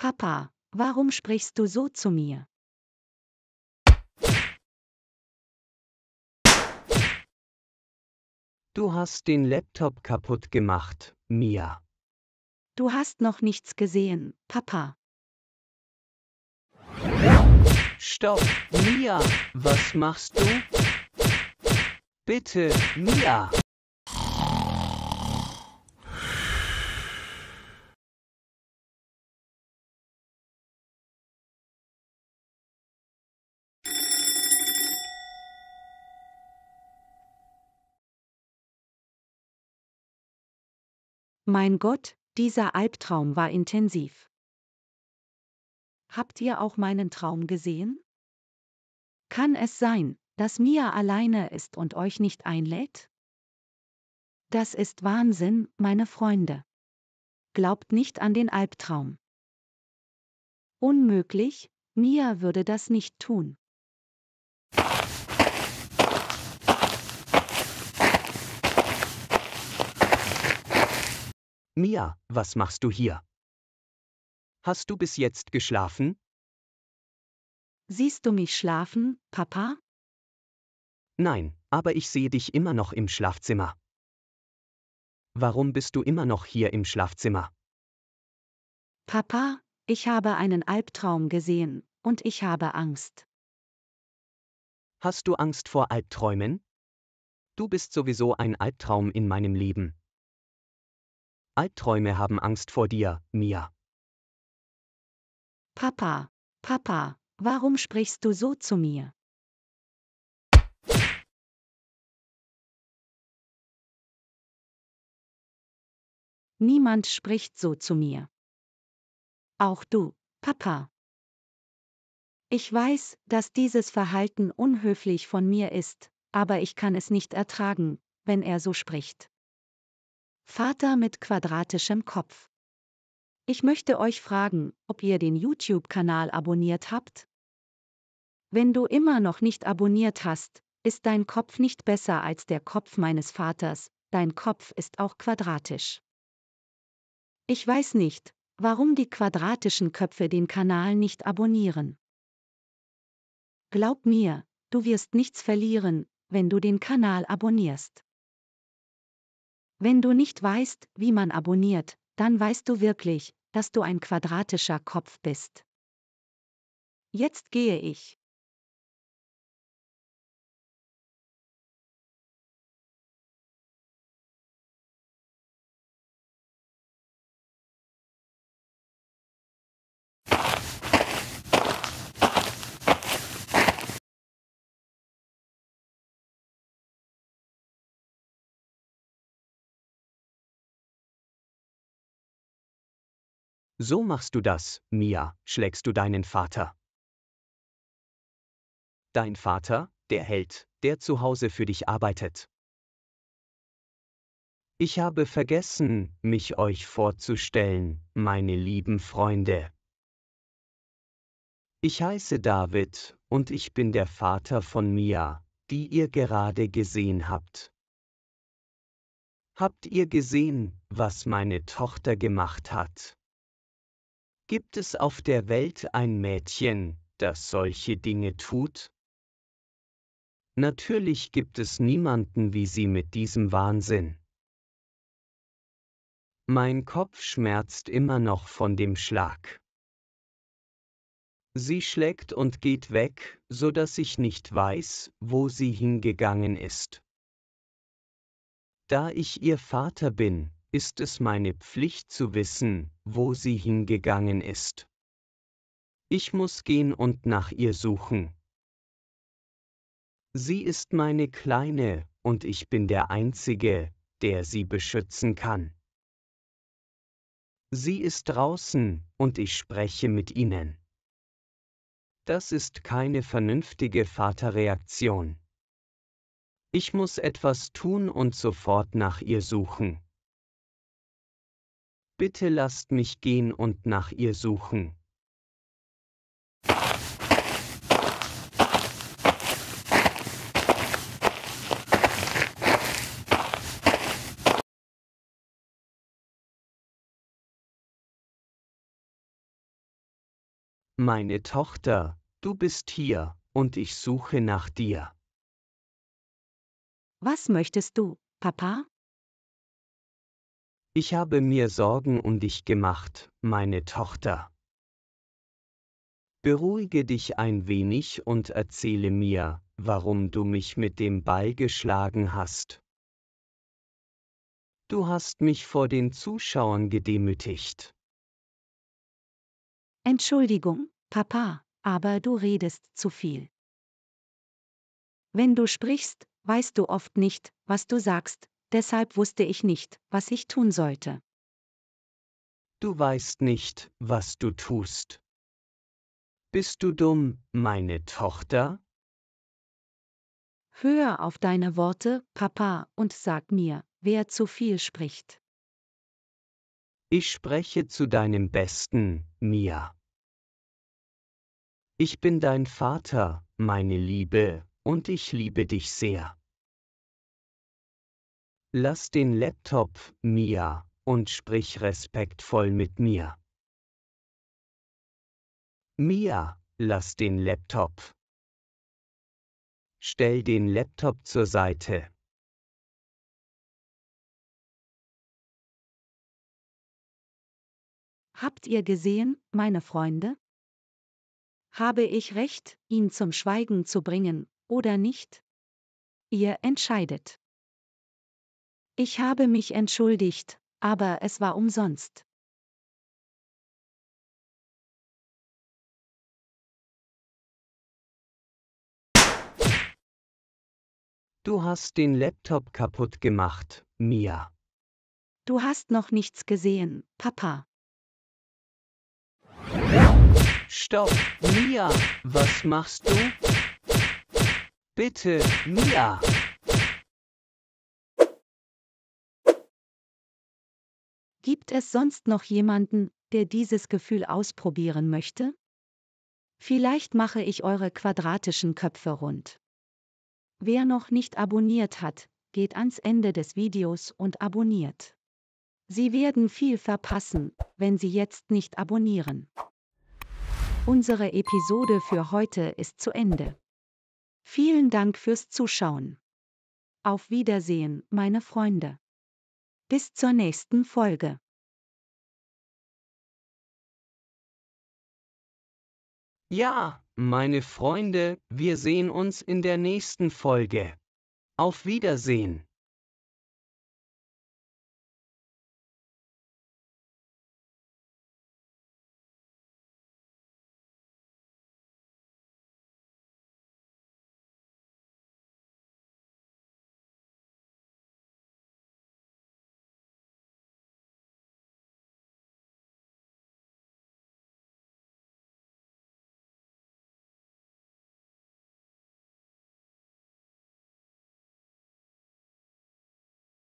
Papa, warum sprichst du so zu mir? Du hast den Laptop kaputt gemacht, Mia. Du hast noch nichts gesehen, Papa. Stopp, Mia, was machst du? Bitte, Mia. Mein Gott, dieser Albtraum war intensiv. Habt ihr auch meinen Traum gesehen? Kann es sein, dass Mia alleine ist und euch nicht einlädt? Das ist Wahnsinn, meine Freunde. Glaubt nicht an den Albtraum. Unmöglich, Mia würde das nicht tun. Mia, was machst du hier? Hast du bis jetzt geschlafen? Siehst du mich schlafen, Papa? Nein, aber ich sehe dich immer noch im Schlafzimmer. Warum bist du immer noch hier im Schlafzimmer? Papa, ich habe einen Albtraum gesehen, und ich habe Angst. Hast du Angst vor Albträumen? Du bist sowieso ein Albtraum in meinem Leben. Albträume haben Angst vor dir, Mia. Papa, Papa, warum sprichst du so zu mir? Niemand spricht so zu mir. Auch du, Papa. Ich weiß, dass dieses Verhalten unhöflich von mir ist, aber ich kann es nicht ertragen, wenn er so spricht. Vater mit quadratischem Kopf. Ich möchte euch fragen, ob ihr den YouTube-Kanal abonniert habt? Wenn du immer noch nicht abonniert hast, ist dein Kopf nicht besser als der Kopf meines Vaters, dein Kopf ist auch quadratisch. Ich weiß nicht, warum die quadratischen Köpfe den Kanal nicht abonnieren. Glaub mir, du wirst nichts verlieren, wenn du den Kanal abonnierst. Wenn du nicht weißt, wie man abonniert, dann weißt du wirklich, dass du ein quadratischer Kopf bist. Jetzt gehe ich. So machst du das, Mia, schlägst du deinen Vater. Dein Vater, der Held, der zu Hause für dich arbeitet. Ich habe vergessen, mich euch vorzustellen, meine lieben Freunde. Ich heiße David, und ich bin der Vater von Mia, die ihr gerade gesehen habt. Habt ihr gesehen, was meine Tochter gemacht hat? Gibt es auf der Welt ein Mädchen, das solche Dinge tut? Natürlich gibt es niemanden wie sie mit diesem Wahnsinn. Mein Kopf schmerzt immer noch von dem Schlag. Sie schlägt und geht weg, so dass ich nicht weiß, wo sie hingegangen ist. Da ich ihr Vater bin, ist es meine Pflicht zu wissen, wo sie hingegangen ist. Ich muss gehen und nach ihr suchen. Sie ist meine Kleine, und ich bin der Einzige, der sie beschützen kann. Sie ist draußen, und ich spreche mit ihnen. Das ist keine vernünftige Vaterreaktion. Ich muss etwas tun und sofort nach ihr suchen. Bitte lasst mich gehen und nach ihr suchen. Meine Tochter, du bist hier, und ich suche nach dir. Was möchtest du, Papa? Ich habe mir Sorgen um dich gemacht, meine Tochter. Beruhige dich ein wenig und erzähle mir, warum du mich mit dem Ball geschlagen hast. Du hast mich vor den Zuschauern gedemütigt. Entschuldigung, Papa, aber du redest zu viel. Wenn du sprichst, weißt du oft nicht, was du sagst, deshalb wusste ich nicht, was ich tun sollte. Du weißt nicht, was du tust. Bist du dumm, meine Tochter? Hör auf deine Worte, Papa, und sag mir, wer zu viel spricht. Ich spreche zu deinem Besten, Mia. Ich bin dein Vater, meine Liebe, und ich liebe dich sehr. Lass den Laptop, Mia, und sprich respektvoll mit mir. Mia, lass den Laptop. Stell den Laptop zur Seite. Habt ihr gesehen, meine Freunde? Habe ich recht, ihn zum Schweigen zu bringen, oder nicht? Ihr entscheidet. Ich habe mich entschuldigt, aber es war umsonst. Du hast den Laptop kaputt gemacht, Mia. Du hast noch nichts gesehen, Papa. Stopp, Mia, was machst du? Bitte, Mia. Gibt es sonst noch jemanden, der dieses Gefühl ausprobieren möchte? Vielleicht mache ich eure quadratischen Köpfe rund. Wer noch nicht abonniert hat, geht ans Ende des Videos und abonniert. Sie werden viel verpassen, wenn Sie jetzt nicht abonnieren. Unsere Episode für heute ist zu Ende. Vielen Dank fürs Zuschauen. Auf Wiedersehen, meine Freunde. Bis zur nächsten Folge. Ja, meine Freunde, wir sehen uns in der nächsten Folge. Auf Wiedersehen.